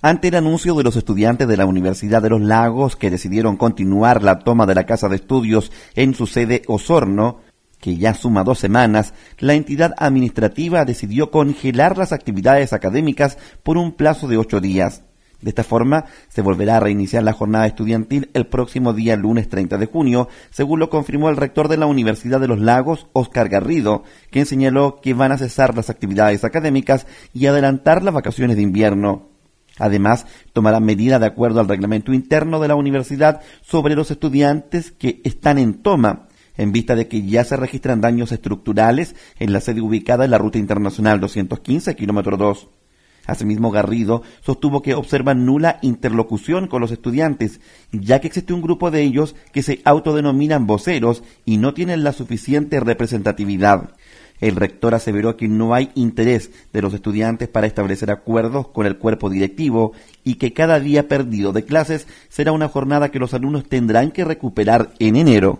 Ante el anuncio de los estudiantes de la Universidad de los Lagos que decidieron continuar la toma de la casa de estudios en su sede Osorno, que ya suma dos semanas, la entidad administrativa decidió congelar las actividades académicas por un plazo de ocho días. De esta forma, se volverá a reiniciar la jornada estudiantil el próximo día lunes 30 de junio, según lo confirmó el rector de la Universidad de los Lagos, Oscar Garrido, quien señaló que van a cesar las actividades académicas y adelantar las vacaciones de invierno. Además, tomará medidas de acuerdo al reglamento interno de la universidad sobre los estudiantes que están en toma en vista de que ya se registran daños estructurales en la sede ubicada en la Ruta Internacional 215, kilómetro 2. Asimismo, Garrido sostuvo que observa nula interlocución con los estudiantes, ya que existe un grupo de ellos que se autodenominan voceros y no tienen la suficiente representatividad. El rector aseveró que no hay interés de los estudiantes para establecer acuerdos con el cuerpo directivo y que cada día perdido de clases será una jornada que los alumnos tendrán que recuperar en enero.